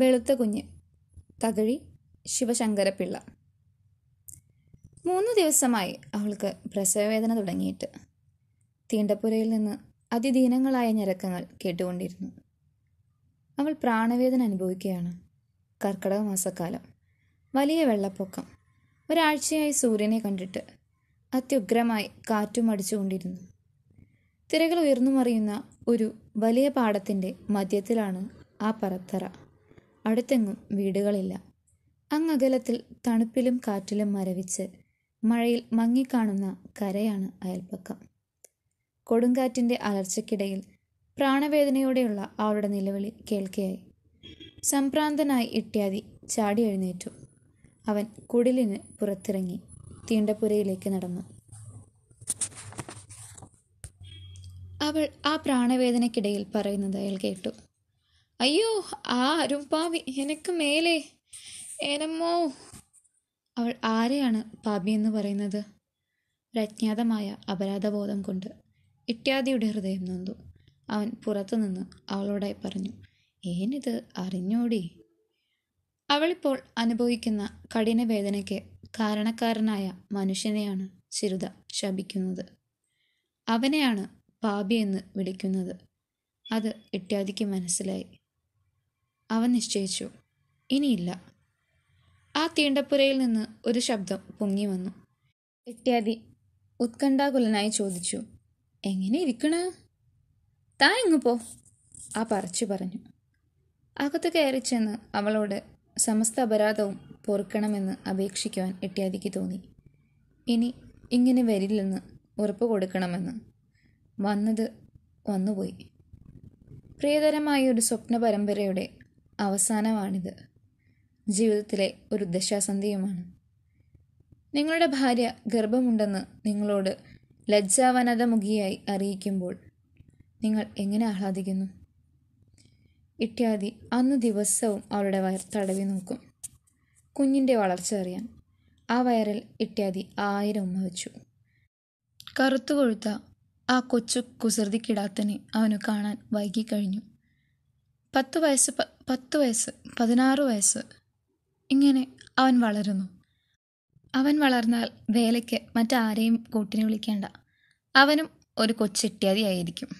വെളുത്ത കുഞ്ഞ് തകഴി ശിവശങ്കരപ്പിള്ള മൂന്ന് ദിവസമായി അവൾക്ക് പ്രസവവേദന തുടങ്ങിയിട്ട് തീണ്ടപ്പുരയിൽ നിന്ന് അതിദീനങ്ങളായ ഞരക്കങ്ങൾ കേട്ടുകൊണ്ടിരുന്നു അവൾ പ്രാണവേദന അനുഭവിക്കുകയാണ് കർക്കിടക മാസക്കാലം വലിയ വെള്ളപ്പൊക്കം ഒരാഴ്ചയായി സൂര്യനെ കണ്ടിട്ട് അത്യുഗ്രമായി കാറ്റും അടിച്ചുകൊണ്ടിരുന്നു തിരകൾ ഉയർന്നു മറിയുന്ന ഒരു വലിയ പാടത്തിൻ്റെ മധ്യത്തിലാണ് ആ പറത്തറ അടുത്തെങ്ങും വീടുകളില്ല അങ്ങകലത്തിൽ തണുപ്പിലും കാറ്റിലും മരവിച്ച് മഴയിൽ മങ്ങിക്കാണുന്ന കരയാണ് അയൽപ്പക്കം കൊടുങ്കാറ്റിൻ്റെ അലർച്ചയ്ക്കിടയിൽ പ്രാണവേദനയോടെയുള്ള അവളുടെ നിലവിളി കേൾക്കയായി സംഭ്രാന്തനായി ഇട്ടിയാതി ചാടി എഴുന്നേറ്റു അവൻ കുടിലിന് പുറത്തിറങ്ങി തീണ്ടപ്പുരയിലേക്ക് നടന്നു അവൾ ആ പ്രാണവേദനയ്ക്കിടയിൽ പറയുന്നത് അയാൾ കേട്ടു അയ്യോ ആ അരുംപാവി എനിക്ക് മേലെ ഏനമ്മോ അവൾ ആരെയാണ് പാപി എന്ന് പറയുന്നത് ഒരജ്ഞാതമായ അപരാധബോധം കൊണ്ട് ഇട്യാദിയുടെ ഹൃദയം നൊന്തു അവൻ പുറത്തുനിന്ന് അവളോടായി പറഞ്ഞു ഏനിത് അറിഞ്ഞോടി അവളിപ്പോൾ അനുഭവിക്കുന്ന കഠിന വേദനയ്ക്ക് കാരണക്കാരനായ മനുഷ്യനെയാണ് ചിരുത ശപിക്കുന്നത് അവനെയാണ് പാപി എന്ന് വിളിക്കുന്നത് അത് ഇട്യാദിക്ക് മനസ്സിലായി അവൻ നിശ്ചയിച്ചു ഇനിയില്ല ആ തീണ്ടപ്പുരയിൽ നിന്ന് ഒരു ശബ്ദം പൊങ്ങി വന്നു ഇത്യാദി ഉത്കണ്ഠാകുലനായി ചോദിച്ചു എങ്ങനെ ഇരിക്കണ താൻ ഇങ്ങ് പോ ആ പറച്ചു പറഞ്ഞു അകത്ത് കയറി ചെന്ന് അവളോട് സമസ്ത അപരാധവും പൊറുക്കണമെന്ന് അപേക്ഷിക്കുവാൻ എട്ടിയാദിക്ക് തോന്നി ഇനി ഇങ്ങനെ വരില്ലെന്ന് ഉറപ്പ് കൊടുക്കണമെന്ന് വന്നത് വന്നുപോയി പ്രിയതരമായ ഒരു സ്വപ്ന പരമ്പരയുടെ അവസാനമാണിത് ജീവിതത്തിലെ ഒരു ദശാസന്ധിയുമാണ് നിങ്ങളുടെ ഭാര്യ ഗർഭമുണ്ടെന്ന് നിങ്ങളോട് മുഖിയായി അറിയിക്കുമ്പോൾ നിങ്ങൾ എങ്ങനെ ആഹ്ലാദിക്കുന്നു ഇത്യാദി അന്ന് ദിവസവും അവളുടെ വയർ തടവി നോക്കും കുഞ്ഞിൻ്റെ വളർച്ച അറിയാൻ ആ വയറിൽ ഇത്യാദി ആയിരം ഉമ്മ വെച്ചു കറുത്തു കൊഴുത്ത ആ കൊച്ചു കുസൃതിക്കിടാത്തനെ അവനു കാണാൻ വൈകിക്കഴിഞ്ഞു പത്ത് വയസ്സ് പത്ത് വയസ്സ് പതിനാറ് വയസ്സ് ഇങ്ങനെ അവൻ വളരുന്നു അവൻ വളർന്നാൽ വേലയ്ക്ക് മറ്റാരെയും കൂട്ടിനെ വിളിക്കേണ്ട അവനും ഒരു കൊച്ചിട്ടിയാതിയായിരിക്കും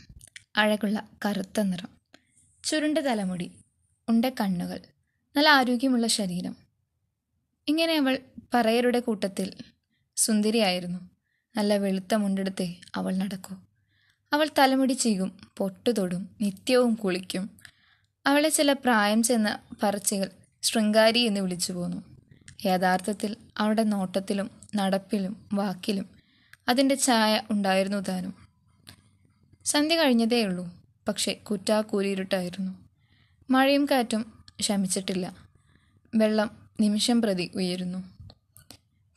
അഴകുള്ള കറുത്ത നിറം ചുരുണ്ട തലമുടി ഉണ്ട കണ്ണുകൾ നല്ല ആരോഗ്യമുള്ള ശരീരം ഇങ്ങനെ അവൾ പറയരുടെ കൂട്ടത്തിൽ സുന്ദരിയായിരുന്നു നല്ല വെളുത്ത മുണ്ടെടുത്തേ അവൾ നടക്കൂ അവൾ തലമുടി ചീകും പൊട്ടുതൊടും തൊടും നിത്യവും കുളിക്കും അവളെ ചില പ്രായം ചെന്ന പറച്ചികൾ ശൃംഗാരി എന്ന് വിളിച്ചു പോന്നു യഥാർത്ഥത്തിൽ അവളുടെ നോട്ടത്തിലും നടപ്പിലും വാക്കിലും അതിൻ്റെ ഛായ ഉണ്ടായിരുന്നു താനും സന്ധ്യ കഴിഞ്ഞതേയുള്ളൂ പക്ഷേ കുറ്റാക്കൂരിരുട്ടായിരുന്നു മഴയും കാറ്റും ശമിച്ചിട്ടില്ല വെള്ളം നിമിഷം പ്രതി ഉയരുന്നു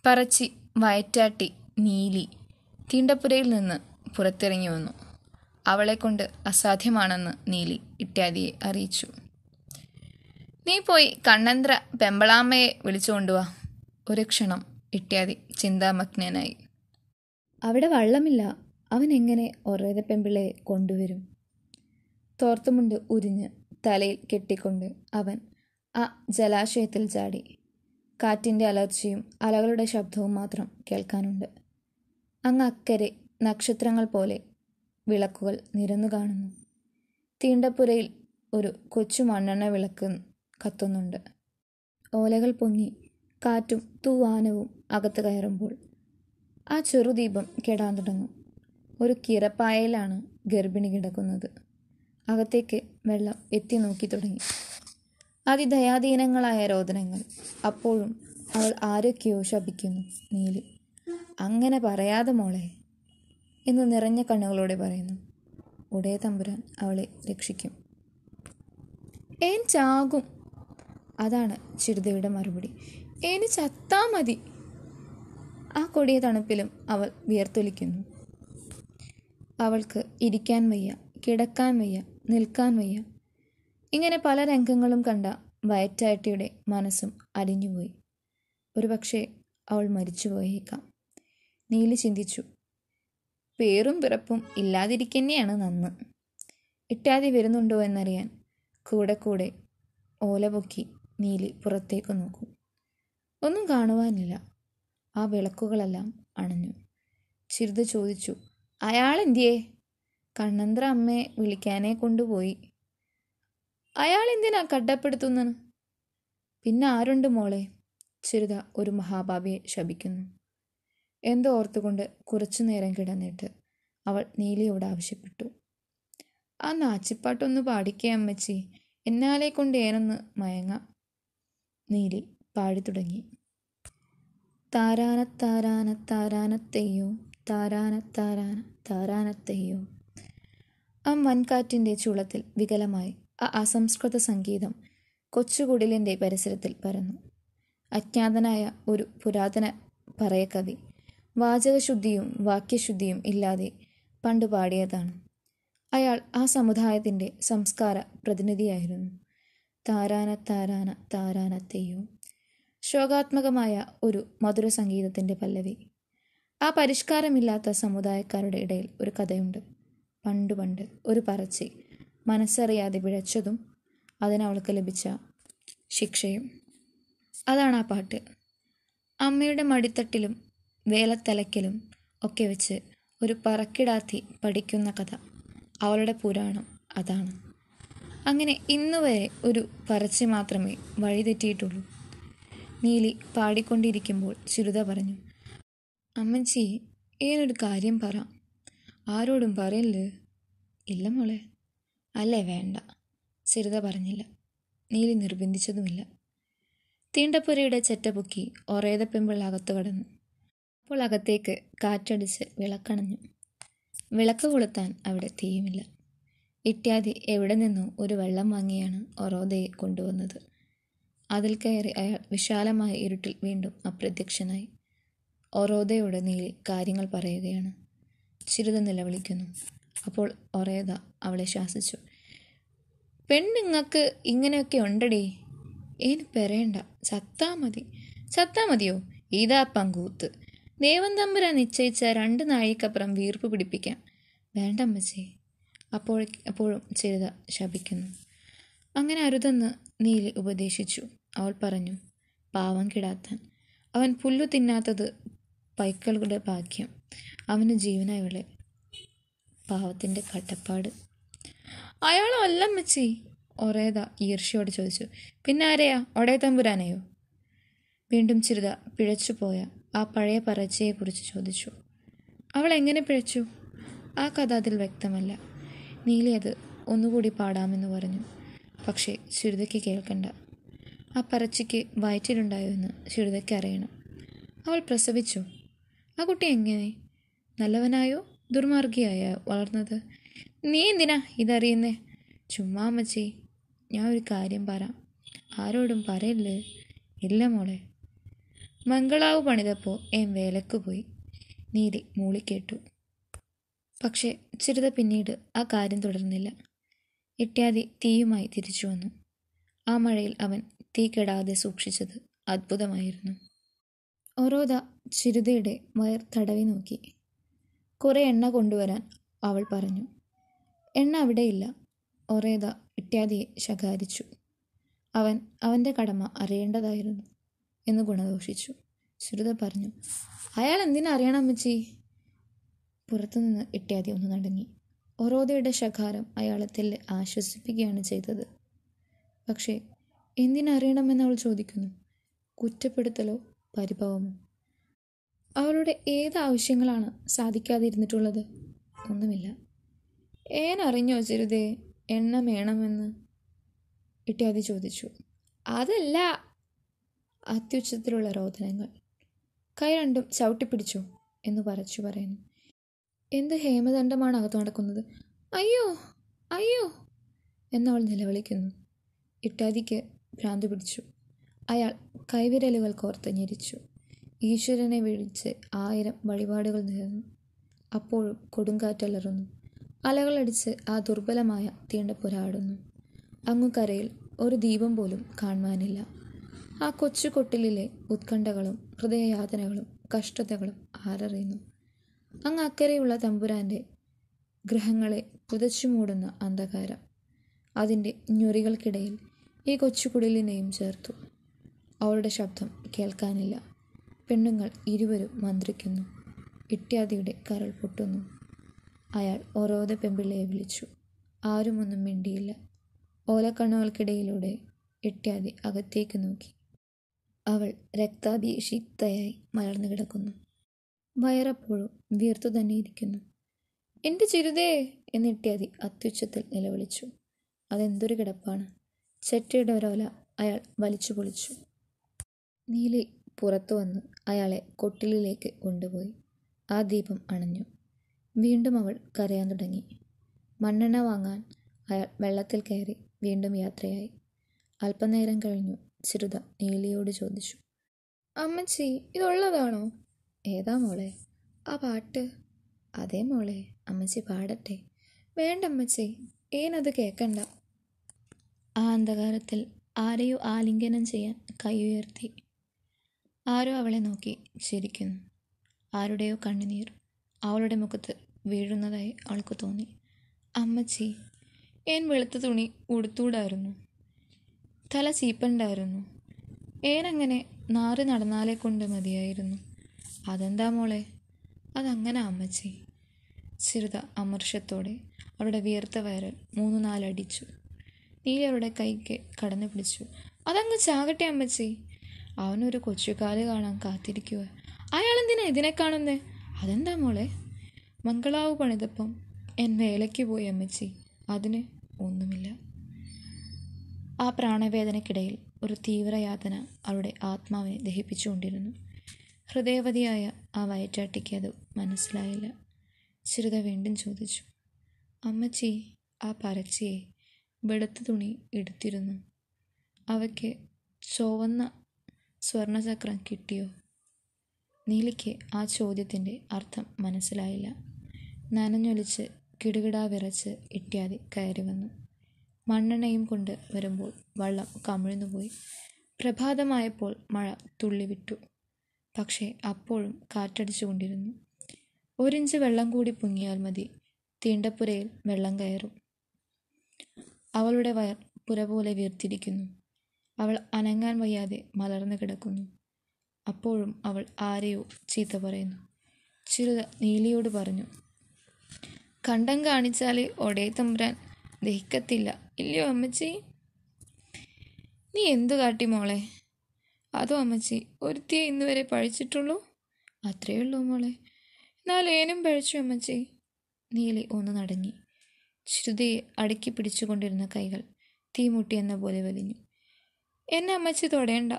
പറച്ചി വയറ്റാട്ടി നീലി തീണ്ടപ്പുരയിൽ നിന്ന് പുറത്തിറങ്ങി വന്നു അവളെക്കൊണ്ട് അസാധ്യമാണെന്ന് നീലി ഇത്യാദിയെ അറിയിച്ചു നീ പോയി കണ്ണന്ത്ര പെമ്പളാമ്മയെ വിളിച്ചുകൊണ്ടുവാ ഒരു ക്ഷണം ഇത്യാദി ചിന്താമഗ്നനായി അവിടെ വള്ളമില്ല അവൻ എങ്ങനെ ഒരേത പെമ്പിളയെ കൊണ്ടുവരും തോർത്തുമുണ്ട് ഉരിഞ്ഞ് തലയിൽ കെട്ടിക്കൊണ്ട് അവൻ ആ ജലാശയത്തിൽ ചാടി കാറ്റിൻ്റെ അലർച്ചയും അലകളുടെ ശബ്ദവും മാത്രം കേൾക്കാനുണ്ട് അങ്ങ് അക്കരെ നക്ഷത്രങ്ങൾ പോലെ വിളക്കുകൾ നിരന്നു കാണുന്നു തീണ്ടപ്പുരയിൽ ഒരു കൊച്ചു മണ്ണെണ്ണ വിളക്ക് കത്തുന്നുണ്ട് ഓലകൾ പൊങ്ങി കാറ്റും തൂവാനവും അകത്ത് കയറുമ്പോൾ ആ ചെറുദീപം കെടാൻ തുടങ്ങും ഒരു കിറപ്പായയിലാണ് ഗർഭിണി കിടക്കുന്നത് അകത്തേക്ക് വെള്ളം എത്തി നോക്കി തുടങ്ങി അതിദയാധീനങ്ങളായ രോദനങ്ങൾ അപ്പോഴും അവൾ ആരൊക്കെയോ ശപിക്കുന്നു നീലി അങ്ങനെ പറയാതെ മോളെ എന്ന് നിറഞ്ഞ കണ്ണുകളോടെ പറയുന്നു ഉടയ തമ്പുരാൻ അവളെ രക്ഷിക്കും ഏൻ ചാകും അതാണ് ചിരുതയുടെ മറുപടി ഏന് ചത്താ മതി ആ കൊടിയ തണുപ്പിലും അവൾ വിയർത്തൊലിക്കുന്നു അവൾക്ക് ഇരിക്കാൻ വയ്യ കിടക്കാൻ വയ്യ നിൽക്കാൻ വയ്യ ഇങ്ങനെ പല രംഗങ്ങളും കണ്ട വയറ്റാട്ടിയുടെ മനസ്സും അലിഞ്ഞുപോയി ഒരുപക്ഷെ അവൾ മരിച്ചുപോയേക്കാം നീലി ചിന്തിച്ചു പേറും പിറപ്പും ഇല്ലാതിരിക്കന്നെയാണ് നന്ന് ഇട്ടാതി വരുന്നുണ്ടോ എന്നറിയാൻ കൂടെ കൂടെ ഓല പൊക്കി നീലി പുറത്തേക്ക് നോക്കും ഒന്നും കാണുവാനില്ല ആ വിളക്കുകളെല്ലാം അണഞ്ഞു ചിരുത് ചോദിച്ചു എന്തിയേ കണ്ണന്ത്ര അമ്മയെ വിളിക്കാനേ കൊണ്ടുപോയി അയാൾ എന്തിനാ കട്ടപ്പെടുത്തുന്നത് പിന്നെ ആരുണ്ട് മോളെ ചിരുത ഒരു മഹാഭാവിയെ ശപിക്കുന്നു എന്തോ ഓർത്തുകൊണ്ട് കുറച്ചു നേരം കിടന്നിട്ട് അവൾ നീലിയോട് ആവശ്യപ്പെട്ടു ആ നാച്ചിപ്പാട്ടൊന്ന് പാടിക്കേ അമ്മച്ചി എന്നാലെ കൊണ്ട് ഏനൊന്ന് മയങ്ങ നീലി പാടി തുടങ്ങി താരാന താരാന താരാനത്തെയ്യോ താരാന താരാന താരാനത്തെയ്യോ ആ മൺകാറ്റിൻ്റെ ചൂളത്തിൽ വികലമായി ആ അസംസ്കൃത സംഗീതം കൊച്ചുകുടിലിൻ്റെ പരിസരത്തിൽ പരന്നു അജ്ഞാതനായ ഒരു പുരാതന പറയക്കവി വാചകശുദ്ധിയും വാക്യശുദ്ധിയും ഇല്ലാതെ പണ്ട് പാടിയതാണ് അയാൾ ആ സമുദായത്തിൻ്റെ സംസ്കാര പ്രതിനിധിയായിരുന്നു താരാന താരാന തെയ്യോ ശോകാത്മകമായ ഒരു മധുര സംഗീതത്തിൻ്റെ പല്ലവി ആ പരിഷ്കാരമില്ലാത്ത സമുദായക്കാരുടെ ഇടയിൽ ഒരു കഥയുണ്ട് പണ്ട് പണ്ട് ഒരു പറച്ചി മനസ്സറിയാതെ പിഴച്ചതും അതിനവൾക്ക് ലഭിച്ച ശിക്ഷയും അതാണ് ആ പാട്ട് അമ്മയുടെ മടിത്തട്ടിലും വേലത്തലയ്ക്കലും ഒക്കെ വെച്ച് ഒരു പറക്കിടാത്തി പഠിക്കുന്ന കഥ അവളുടെ പുരാണം അതാണ് അങ്ങനെ ഇന്നുവരെ ഒരു പറച്ചി മാത്രമേ വഴിതെറ്റിയിട്ടുള്ളൂ നീലി പാടിക്കൊണ്ടിരിക്കുമ്പോൾ ചിരുത പറഞ്ഞു അമ്മച്ചി ഏതൊരു കാര്യം പറ ആരോടും പറയല്ല ഇല്ല മോളെ അല്ലേ വേണ്ട ചിരുത പറഞ്ഞില്ല നീലി നിർബന്ധിച്ചതുമില്ല തീണ്ടപ്പുരയുടെ ചെറ്റ പൊക്കി ഒറേത പെമ്പിൾ അകത്തു കടന്നു അപ്പോൾ അകത്തേക്ക് കാറ്റടിച്ച് വിളക്കണഞ്ഞു വിളക്ക് കൊളുത്താൻ അവിടെ തീയുമില്ല ഇറ്റ്യാദി എവിടെ നിന്നോ ഒരു വെള്ളം വാങ്ങിയാണ് ഒറോദയെ കൊണ്ടുവന്നത് അതിൽ കയറി അയാൾ വിശാലമായ ഇരുട്ടിൽ വീണ്ടും അപ്രത്യക്ഷനായി ഒറോദയോട് നീലി കാര്യങ്ങൾ പറയുകയാണ് ചിരുത നിലവിളിക്കുന്നു അപ്പോൾ ഒറേത അവളെ ശാസിച്ചു പെണ്ണുങ്ങൾക്ക് ഇങ്ങനെയൊക്കെ ഉണ്ടടി ഏന് പെരേണ്ട ചത്താ മതി ചത്താ മതിയോ ഇതാ പങ്കൂത്ത് ദേവൻ നിശ്ചയിച്ച രണ്ട് നാഴികപ്പുറം വീർപ്പ് പിടിപ്പിക്കാം വേണ്ട അമ്മച്ചേ അപ്പോൾ അപ്പോഴും ചെറുത ശപിക്കുന്നു അങ്ങനെ അരുതെന്ന് നീലി ഉപദേശിച്ചു അവൾ പറഞ്ഞു പാവം കിടാത്താൻ അവൻ പുല്ലു തിന്നാത്തത് പൈക്കളുടെ ഭാഗ്യം അവന് ജീവന ഇവളെ പാവത്തിൻ്റെ കട്ടപ്പാട് അയാളോ അല്ല അമ്മച്ചി ഒരേതാ ചോദിച്ചു പിന്നെ ആരെയാ ഒടേ തമ്പുരാനെയോ വീണ്ടും ചിരുത പിഴച്ചു പോയ ആ പഴയ പറച്ചയെക്കുറിച്ച് ചോദിച്ചു അവൾ എങ്ങനെ പിഴച്ചു ആ കഥ അതിൽ വ്യക്തമല്ല നീലി അത് ഒന്നുകൂടി പാടാമെന്ന് പറഞ്ഞു പക്ഷേ ശ്രുതയ്ക്ക് കേൾക്കണ്ട ആ പറച്ചയ്ക്ക് വയറ്റിലുണ്ടായോ എന്ന് ശ്രുതയ്ക്ക് അറിയണം അവൾ പ്രസവിച്ചു ആ കുട്ടി എങ്ങനെ നല്ലവനായോ ദുർമാർഗിയായോ വളർന്നത് നീ എന്തിനാ ഇതറിയുന്നേ ചുമ്മാ അമ്മച്ചി ഞാൻ ഒരു കാര്യം പറ ആരോടും പറയല്ലേ ഇല്ല മോളെ മംഗളാവ് പണിതപ്പോൾ എം വേലക്ക് പോയി നീതി മൂളിക്കേട്ടു പക്ഷേ ചിരിത പിന്നീട് ആ കാര്യം തുടർന്നില്ല ഇട്ടാതി തീയുമായി തിരിച്ചു വന്നു ആ മഴയിൽ അവൻ തീ കെടാതെ സൂക്ഷിച്ചത് അത്ഭുതമായിരുന്നു ഓരോത ചിരുതയുടെ വയർ തടവി നോക്കി കുറേ എണ്ണ കൊണ്ടുവരാൻ അവൾ പറഞ്ഞു എണ്ണ അവിടെയില്ല ഒറേത ഇട്ടാതിയെ ശകാരിച്ചു അവൻ അവൻ്റെ കടമ അറിയേണ്ടതായിരുന്നു എന്ന് ഗുണദോഷിച്ചു ശ്രുത പറഞ്ഞു അയാൾ എന്തിനാ അറിയണം അമ്മച്ചി പുറത്തുനിന്ന് ഇട്ടിയാതി ഒന്ന് നടങ്ങി ഒറോദയുടെ ശകാരം അയാളെ തെല്ല് ആശ്വസിപ്പിക്കുകയാണ് ചെയ്തത് പക്ഷേ എന്തിനറിയണമെന്ന് അവൾ ചോദിക്കുന്നു കുറ്റപ്പെടുത്തലോ പരിഭവമോ അവളുടെ ഏത് ആവശ്യങ്ങളാണ് സാധിക്കാതിരുന്നിട്ടുള്ളത് ഒന്നുമില്ല ഏനറിഞ്ഞോ ചരുതേ എണ്ണ വേണമെന്ന് ഇട്ടിയാതി ചോദിച്ചു അതല്ല അത്യുച്ചത്തിലുള്ള രോദനങ്ങൾ കൈ രണ്ടും ചവിട്ടിപ്പിടിച്ചു എന്ന് പറച്ചു പറയുന്നു എന്ത് ഹേമദണ്ഡമാണ് അകത്ത് നടക്കുന്നത് അയ്യോ അയ്യോ എന്നവൾ നിലവിളിക്കുന്നു ഇട്ടാതിക്ക് ഭ്രാന്ത് പിടിച്ചു അയാൾ കൈവിരലുകൾ കോർത്ത് ഞെരിച്ചു ഈശ്വരനെ വിളിച്ച് ആയിരം വഴിപാടുകൾ നേർന്നു അപ്പോഴും കൊടുങ്കാറ്റലറുന്നു അലകളടിച്ച് ആ ദുർബലമായ തീണ്ടപ്പുരാടുന്നു അങ്ങുകരയിൽ ഒരു ദീപം പോലും കാണുവാനില്ല ആ കൊച്ചു കൊട്ടിലിലെ ഉത്കണ്ഠകളും ഹൃദയയാതനകളും കഷ്ടതകളും ആരറിയുന്നു അങ്ങ് അക്കരെയുള്ള തമ്പുരാൻ്റെ ഗ്രഹങ്ങളെ പുതച്ചു മൂടുന്ന അന്ധകാരം അതിൻ്റെ ഞൊറികൾക്കിടയിൽ ഈ കൊച്ചുകുടിലിനെയും ചേർത്തു അവളുടെ ശബ്ദം കേൾക്കാനില്ല പെണ്ണുങ്ങൾ ഇരുവരും മന്ത്രിക്കുന്നു ഇട്ട്യാദിയുടെ കരൾ പൊട്ടുന്നു അയാൾ ഓരോതെ പെമ്പിള്ളയെ വിളിച്ചു ആരുമൊന്നും മിണ്ടിയില്ല ഓലക്കണ്ണുകൾക്കിടയിലൂടെ ഇട്ട്യാദി അകത്തേക്ക് നോക്കി അവൾ രക്താഭിഷിക്തയായി മലർന്നു കിടക്കുന്നു വയറപ്പോഴും വീർത്തു തന്നെ ഇരിക്കുന്നു എന്റെ ചിരുതേ എന്നിട്ടിയാതി അത്യുച്ചത്തിൽ നിലവിളിച്ചു അതെന്തൊരു കിടപ്പാണ് ചെറ്റയുടെ ഒരോല അയാൾ വലിച്ചു പൊളിച്ചു നീലി പുറത്തു വന്ന് അയാളെ കൊട്ടിലിലേക്ക് കൊണ്ടുപോയി ആ ദീപം അണഞ്ഞു വീണ്ടും അവൾ കരയാൻ തുടങ്ങി മണ്ണെണ്ണ വാങ്ങാൻ അയാൾ വെള്ളത്തിൽ കയറി വീണ്ടും യാത്രയായി അല്പനേരം കഴിഞ്ഞു ചിരുത ഏലിയോട് ചോദിച്ചു അമ്മച്ചി ഇതുള്ളതാണോ ഏതാ മോളെ ആ പാട്ട് അതേ മോളെ അമ്മച്ചി പാടട്ടെ വേണ്ട അമ്മച്ചി ഏനത് കേൾക്കണ്ട ആ അന്ധകാരത്തിൽ ആരെയോ ആലിംഗനം ചെയ്യാൻ കൈയുയർത്തി ആരോ അവളെ നോക്കി ചിരിക്കുന്നു ആരുടെയോ കണ്ണുനീർ അവളുടെ മുഖത്ത് വീഴുന്നതായി അവൾക്ക് തോന്നി അമ്മച്ചി ഏൻ വെളുത്ത തുണി ഉടുത്തൂടായിരുന്നു തല ചീപ്പുണ്ടായിരുന്നു ഏനങ്ങനെ നാറി നടന്നാലേ കൊണ്ട് മതിയായിരുന്നു അതെന്താ മോളെ അതങ്ങനെ അമ്മച്ചി ചെറുത അമർഷത്തോടെ അവളുടെ വിയർത്ത വയറൽ മൂന്ന് നാലടിച്ചു നീല അവളുടെ കൈക്ക് കടന്നു പിടിച്ചു അതങ്ങ് ചാകട്ടെ അമ്മച്ചി അവനൊരു കൊച്ചുകാല് കാണാൻ കാത്തിരിക്കുക അയാളെന്തിനാ ഇതിനെ കാണുന്നത് അതെന്താ മോളെ മംഗളാവ് പണിതപ്പം എൻ വേലയ്ക്ക് പോയി അമ്മച്ചി അതിന് ഒന്നുമില്ല ആ പ്രാണവേദനയ്ക്കിടയിൽ ഒരു തീവ്രയാതന അവളുടെ ആത്മാവിനെ ദഹിപ്പിച്ചുകൊണ്ടിരുന്നു ഹൃദയവതിയായ ആ വയറ്റാട്ടിക്ക് അത് മനസ്സിലായില്ല ചിരിത വീണ്ടും ചോദിച്ചു അമ്മച്ചി ആ പരച്ചിയെ വെളുത്ത തുണി എടുത്തിരുന്നു അവയ്ക്ക് ചുവന്ന സ്വർണചക്രം കിട്ടിയോ നീലിക്ക് ആ ചോദ്യത്തിൻ്റെ അർത്ഥം മനസ്സിലായില്ല നനഞ്ഞൊലിച്ച് കിടുകിടാ വിറച്ച് ഇട്ടിയാതെ കയറി വന്നു മണ്ണെണ്ണയും കൊണ്ട് വരുമ്പോൾ വള്ളം കമിഴ്ന്നുപോയി പ്രഭാതമായപ്പോൾ മഴ തുള്ളിവിട്ടു പക്ഷേ അപ്പോഴും കാറ്റടിച്ചുകൊണ്ടിരുന്നു ഒരിഞ്ച് വെള്ളം കൂടി പൊങ്ങിയാൽ മതി തീണ്ടപ്പുരയിൽ വെള്ളം കയറും അവളുടെ വയർ പുര പോലെ വീർത്തിരിക്കുന്നു അവൾ അനങ്ങാൻ വയ്യാതെ മലർന്നു കിടക്കുന്നു അപ്പോഴും അവൾ ആരെയോ ചീത്ത പറയുന്നു ചിരുത നീലിയോട് പറഞ്ഞു കണ്ടം കാണിച്ചാലേ ഒടേ തമ്പുരാൻ ദഹിക്കത്തില്ല ഇല്ലയോ അമ്മച്ചി നീ എന്തു കാട്ടി മോളെ അതോ അമ്മച്ചി ഒരുത്തിയെ ഇന്ന് വരെ പഴിച്ചിട്ടുള്ളൂ അത്രയേ ഉള്ളൂ മോളെ എന്നാൽ ഏനും പഴിച്ചു അമ്മച്ചി നീലി ഒന്ന് നടങ്ങി ശ്രുതിയെ അടുക്കി പിടിച്ചുകൊണ്ടിരുന്ന കൈകൾ തീമുട്ടി എന്ന പോലെ വലിഞ്ഞു എന്നെ അമ്മച്ചി തൊടേണ്ട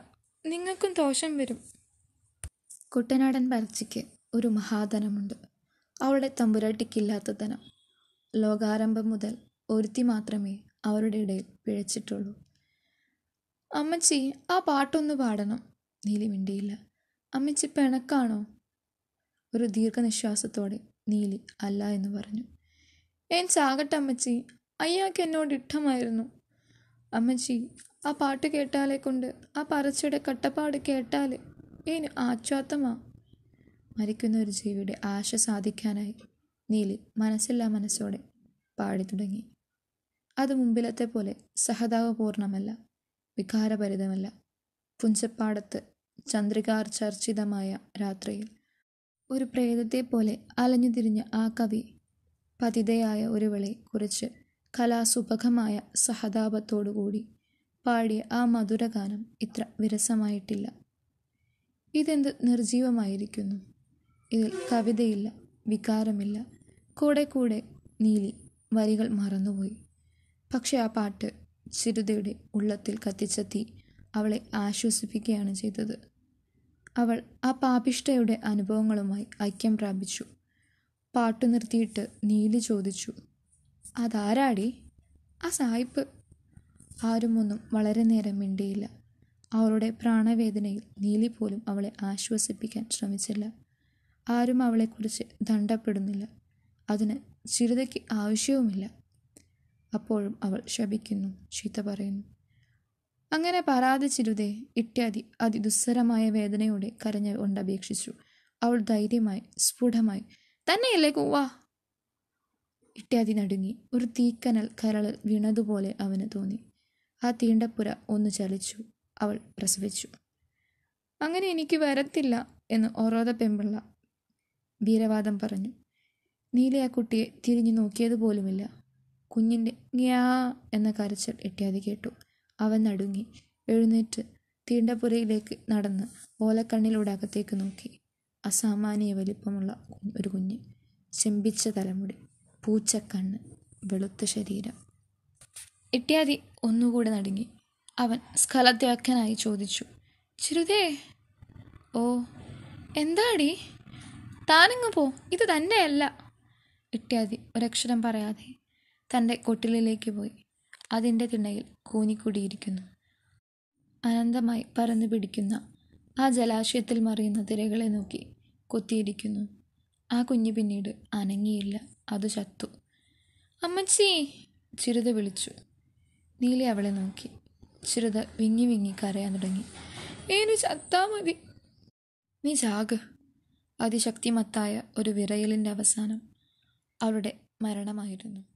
നിങ്ങൾക്കും ദോഷം വരും കുട്ടനാടൻ പരച്ചിക്ക് ഒരു മഹാധനമുണ്ട് അവളുടെ തമ്പുരാട്ടിക്കില്ലാത്ത ധനം ലോകാരംഭം മുതൽ ഒരുത്തി മാത്രമേ അവരുടെ ഇടയിൽ പിഴച്ചിട്ടുള്ളൂ അമ്മച്ചി ആ പാട്ടൊന്ന് പാടണം നീലി മിണ്ടിയില്ല അമ്മച്ചി പിണക്കാണോ ഒരു ദീർഘനിശ്വാസത്തോടെ നീലി അല്ല എന്ന് പറഞ്ഞു ഏൻ ചാകട്ടെ അമ്മച്ചി അയ്യാക്ക് എന്നോട് ഇഷ്ടമായിരുന്നു അമ്മച്ചി ആ പാട്ട് കേട്ടാലെ കൊണ്ട് ആ പറച്ചയുടെ കട്ടപ്പാട് കേട്ടാൽ ഏന് ആച്ഛാത്തമാ മരിക്കുന്ന ഒരു ജീവിയുടെ ആശ സാധിക്കാനായി നീലി മനസ്സില്ലാ മനസ്സോടെ പാടി തുടങ്ങി അത് മുമ്പിലത്തെ പോലെ പൂർണമല്ല വികാരഭരിതമല്ല പുഞ്ചപ്പാടത്ത് ചന്ദ്രികാർച്ചർച്ചിതമായ ചർച്ചിതമായ രാത്രിയിൽ ഒരു പ്രേതത്തെപ്പോലെ അലഞ്ഞു തിരിഞ്ഞ ആ കവി പതിതയായ ഒരുവളെ കുറിച്ച് കലാസുഭകമായ സഹതാപത്തോടുകൂടി പാടിയ ആ മധുരഗാനം ഇത്ര വിരസമായിട്ടില്ല ഇതെന്ത് നിർജീവമായിരിക്കുന്നു ഇതിൽ കവിതയില്ല വികാരമില്ല കൂടെ കൂടെ നീലി വരികൾ മറന്നുപോയി പക്ഷെ ആ പാട്ട് ചിരുതയുടെ ഉള്ളത്തിൽ കത്തിച്ചെത്തി അവളെ ആശ്വസിപ്പിക്കുകയാണ് ചെയ്തത് അവൾ ആ പാപിഷ്ടയുടെ അനുഭവങ്ങളുമായി ഐക്യം പ്രാപിച്ചു പാട്ടു നിർത്തിയിട്ട് നീലി ചോദിച്ചു അതാരാടി ആ സായിപ്പ് ആരും ഒന്നും വളരെ നേരം മിണ്ടിയില്ല അവളുടെ പ്രാണവേദനയിൽ നീലി പോലും അവളെ ആശ്വസിപ്പിക്കാൻ ശ്രമിച്ചില്ല ആരും അവളെക്കുറിച്ച് ദണ്ടപ്പെടുന്നില്ല അതിന് ചിരുതയ്ക്ക് ആവശ്യവുമില്ല അപ്പോഴും അവൾ ശപിക്കുന്നു ചീത്ത പറയുന്നു അങ്ങനെ പരാതിച്ചിരുതേ ഇത്യാദി അതിദുസ്സരമായ വേദനയോടെ കരഞ്ഞ കൊണ്ടപേക്ഷിച്ചു അവൾ ധൈര്യമായി സ്ഫുടമായി തന്നെയല്ലേ കൂവാ ഇത്യാദി നടുങ്ങി ഒരു തീക്കനൽ കരൾ വീണതുപോലെ അവന് തോന്നി ആ തീണ്ടപ്പുര ഒന്ന് ചലിച്ചു അവൾ പ്രസവിച്ചു അങ്ങനെ എനിക്ക് വരത്തില്ല എന്ന് ഓരോത പെമ്പിള്ള വീരവാദം പറഞ്ഞു നീല ആ കുട്ടിയെ തിരിഞ്ഞു നോക്കിയതുപോലുമില്ല കുഞ്ഞിൻ്റെ ഞാ എന്ന കരച്ചിൽ എട്ടിയാതി കേട്ടു അവൻ നടുങ്ങി എഴുന്നേറ്റ് തീണ്ടപ്പുരയിലേക്ക് നടന്ന് ഓലക്കണ്ണിലൂടെ അകത്തേക്ക് നോക്കി അസാമാന്യ വലിപ്പമുള്ള ഒരു കുഞ്ഞ് ചെമ്പിച്ച തലമുടി പൂച്ചക്കണ്ണ് വെളുത്ത ശരീരം ഇട്ടിയാതി ഒന്നുകൂടെ നടുങ്ങി അവൻ സ്ഥലത്യാഖ്യനായി ചോദിച്ചു ചിരുതേ ഓ എന്താടി താനങ്ങ് പോ ഇത് തൻ്റെ അല്ല ഇട്ടിയാതി ഒരക്ഷരം പറയാതെ തൻ്റെ കൊട്ടിലേക്ക് പോയി അതിൻ്റെ തിണ്ണയിൽ കൂനിക്കൂടിയിരിക്കുന്നു അനന്തമായി പരന്നു പിടിക്കുന്ന ആ ജലാശയത്തിൽ മറിയുന്ന തിരകളെ നോക്കി കൊത്തിയിരിക്കുന്നു ആ കുഞ്ഞ് പിന്നീട് അനങ്ങിയില്ല അത് ചത്തു അമ്മച്ചി ചിരുത വിളിച്ചു നീലി അവളെ നോക്കി ചിരുത വിങ്ങി വിങ്ങി കരയാൻ തുടങ്ങി ഏനു ചത്താ മതി നീ ചാക് അതിശക്തിമത്തായ ഒരു വിറയലിൻ്റെ അവസാനം അവളുടെ മരണമായിരുന്നു